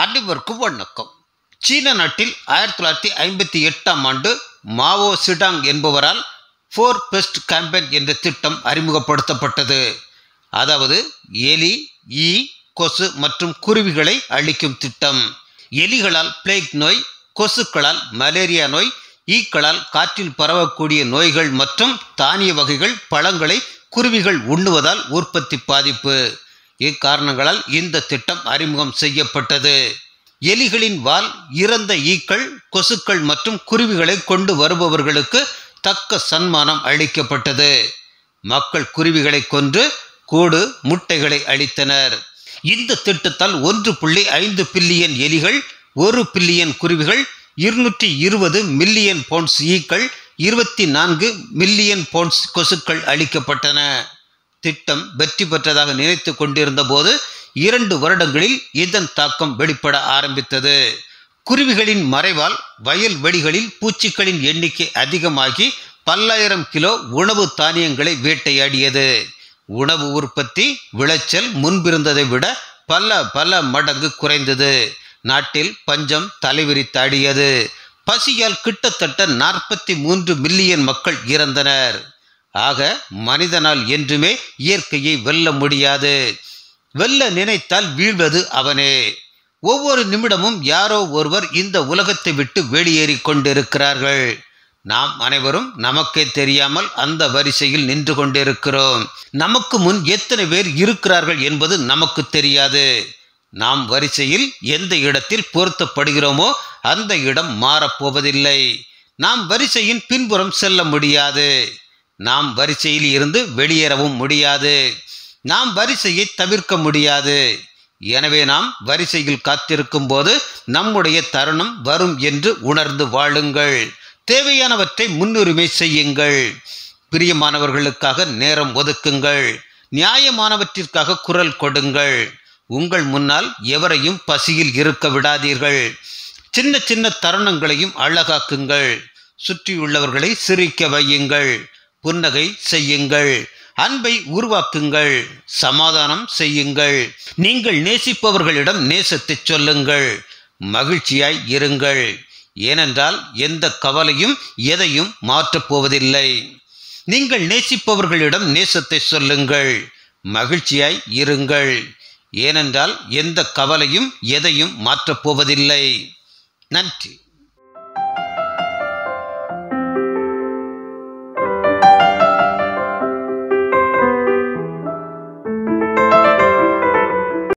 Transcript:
அனைவருக்கும் வணக்கம் சீன நாட்டில் ஆயிரத்தி தொள்ளாயிரத்தி ஐம்பத்தி எட்டாம் ஆண்டு மாவோ சிடாங் என்பவரால் ஃபோர் பெஸ்ட் கேம்பெயின் என்ற திட்டம் அறிமுகப்படுத்தப்பட்டது அதாவது எலி ஈ கொசு மற்றும் குருவிகளை அழிக்கும் திட்டம் எலிகளால் பிளேக் நோய் கொசுக்களால் மலேரியா நோய் ஈக்களால் காற்றில் பரவக்கூடிய நோய்கள் மற்றும் தானிய வகைகள் பழங்களை குருவிகள் உண்ணுவதால் உற்பத்தி பாதிப்பு இக்காரணங்களால் இந்த திட்டம் அறிமுகம் செய்யப்பட்டது எலிகளின் வால் இறந்த ஈக்கள் கொசுக்கள் மற்றும் குருவிகளை கொண்டு வருபவர்களுக்கு தக்க சன்மானம் அளிக்கப்பட்டது மக்கள் குருவிகளை கொன்று கூடு முட்டைகளை அளித்தனர் இந்த திட்டத்தால் ஒன்று புள்ளி ஐந்து பில்லியன் எலிகள் ஒரு பில்லியன் குருவிகள் இருநூற்றி இருபது மில்லியன் பவுண்ட்ஸ் ஈக்கள் இருபத்தி நான்கு மில்லியன் பவுண்ட்ஸ் கொசுக்கள் அளிக்கப்பட்டன திட்டம் வெற்றி பெற்றதாக நினைத்து கொண்டிருந்த போது இரண்டு வருடங்களில் இதன் தாக்கம் வெளிப்பட ஆரம்பித்தது குருவிகளின் மறைவால் வயல் வெளிகளில் பூச்சிகளின் எண்ணிக்கை அதிகமாகி பல்லாயிரம் கிலோ உணவு தானியங்களை வேட்டையாடியது உணவு உற்பத்தி விளைச்சல் முன்பிருந்ததை விட பல பல மடங்கு குறைந்தது நாட்டில் பஞ்சம் தலைவிரித்தாடியது பசியால் கிட்டத்தட்ட நாற்பத்தி மூன்று மில்லியன் மக்கள் இறந்தனர் ஆக மனிதனால் என்றுமே இயற்கையை வெல்ல முடியாது வெல்ல நினைத்தால் வீழ்வது அவனே ஒவ்வொரு நிமிடமும் யாரோ ஒருவர் இந்த உலகத்தை விட்டு வெளியேறி கொண்டிருக்கிறார்கள் நாம் அனைவரும் நமக்கே தெரியாமல் அந்த வரிசையில் நின்று கொண்டிருக்கிறோம் நமக்கு முன் எத்தனை பேர் இருக்கிறார்கள் என்பது நமக்கு தெரியாது நாம் வரிசையில் எந்த இடத்தில் பொருத்தப்படுகிறோமோ அந்த இடம் மாறப்போவதில்லை நாம் வரிசையின் பின்புறம் செல்ல முடியாது நாம் வரிசையில் இருந்து வெளியேறவும் முடியாது நாம் வரிசையை தவிர்க்க முடியாது எனவே நாம் வரிசையில் காத்திருக்கும் போது நம்முடைய தருணம் வரும் என்று உணர்ந்து வாழுங்கள் தேவையானவற்றை முன்னுரிமை செய்யுங்கள் பிரியமானவர்களுக்காக நேரம் ஒதுக்குங்கள் நியாயமானவற்றிற்காக குரல் கொடுங்கள் உங்கள் முன்னால் எவரையும் பசியில் இருக்க விடாதீர்கள் சின்ன சின்ன தருணங்களையும் அழகாக்குங்கள் சுற்றியுள்ளவர்களை சிரிக்க வையுங்கள் புன்னகை செய்யுங்கள் அன்பை உருவாக்குங்கள் சமாதானம் செய்யுங்கள் நீங்கள் நேசிப்பவர்களிடம் நேசத்தை சொல்லுங்கள் மகிழ்ச்சியாய் இருங்கள் ஏனென்றால் எந்த கவலையும் எதையும் மாற்றப் போவதில்லை நீங்கள் நேசிப்பவர்களிடம் நேசத்தை சொல்லுங்கள் மகிழ்ச்சியாய் இருங்கள் ஏனென்றால் எந்த கவலையும் எதையும் மாற்றப் போவதில்லை நன்றி